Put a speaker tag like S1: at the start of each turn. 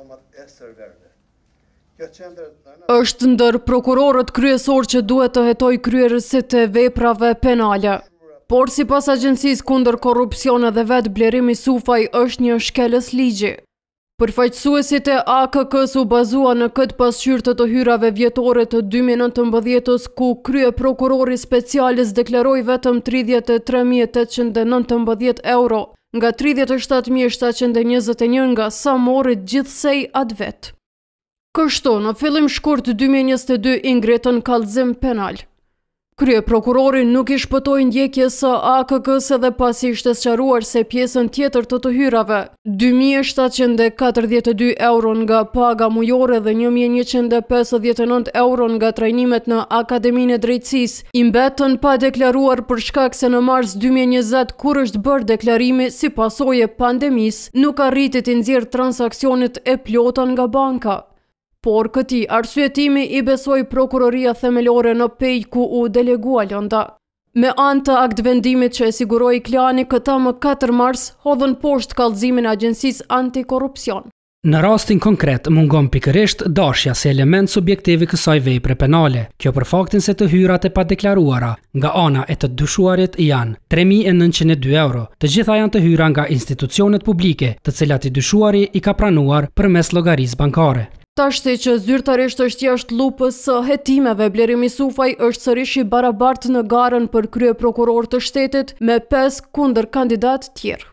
S1: është
S2: Êshtë ndër prokurorët kryesor që duhet të hetoj kryerësit të veprave penale. Por si pas agjensis kunder korupcione dhe vetë blerimi sufaj është një shkeles ligji. Përfaqësuesit e AKK-së u bazua në këtë pasqyrë të hyrave vjetore të 2019-ës, ku krye prokurori specialis deklaroj vetëm 33.890 euro, nga 37.721 nga sa morit gjithsej atë vetë. Kështo, në fillim shkurt 2022 ingretën kalzim penalë. Krye prokurorin nuk i shpëtoj ndjekje së AKK-s edhe pasi ishte sëqaruar se pjesën tjetër të të hyrave. 2.742 euron nga paga mujore dhe 1.159 euron nga trajnimet në Akademin e Drejtsis. Imbetën pa deklaruar për shkak se në mars 2020 kur është bërë deklarimi si pasoje pandemis, nuk arritit i nëzirë transakcionit e pljotan nga banka. Por këti, arsuetimi i besoj prokuroria themelore në pej ku u delegua lënda. Me anë të akt vendimit që e siguroi klani këta më 4 mars, hodhën poshtë kalzimin agjensis antikorupcion.
S1: Në rastin konkret, mungon pikërisht dashja se element subjektivi kësaj vepre penale, kjo për faktin se të hyrat e pa deklaruara nga ana e të dushuarit janë 3.902 euro, të gjitha janë të hyra nga institucionet publike të cilat i dushuari i ka pranuar për mes logaris bankare.
S2: Tashti që zyrtarisht është jashtë lupës së hetimeve, Blerimi Sufaj është sërish i barabart në garën për krye prokuror të shtetit me 5 kunder kandidat tjerë.